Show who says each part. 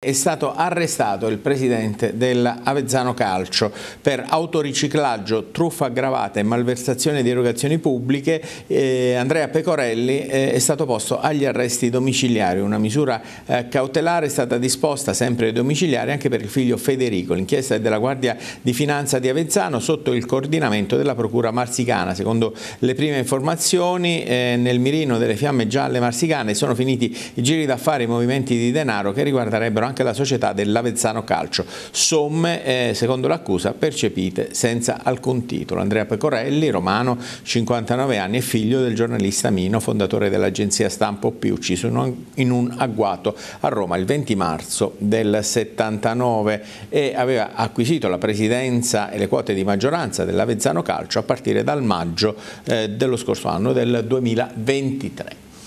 Speaker 1: È stato arrestato il presidente dell'Avezzano Calcio per autoriciclaggio, truffa aggravata e malversazione di erogazioni pubbliche. Eh, Andrea Pecorelli eh, è stato posto agli arresti domiciliari. Una misura eh, cautelare è stata disposta sempre domiciliare anche per il figlio Federico. L'inchiesta è della Guardia di Finanza di Avezzano sotto il coordinamento della Procura Marsicana. Secondo le prime informazioni eh, nel mirino delle fiamme gialle marsicane sono finiti i giri d'affari e i movimenti di denaro che riguarderebbero anche la società dell'Avezzano Calcio. Somme, eh, secondo l'accusa, percepite senza alcun titolo. Andrea Pecorelli, romano, 59 anni, è figlio del giornalista Mino, fondatore dell'agenzia stampa P, ucciso in un agguato a Roma il 20 marzo del 79 e aveva acquisito la presidenza e le quote di maggioranza dell'Avezzano Calcio a partire dal maggio eh, dello scorso anno del 2023.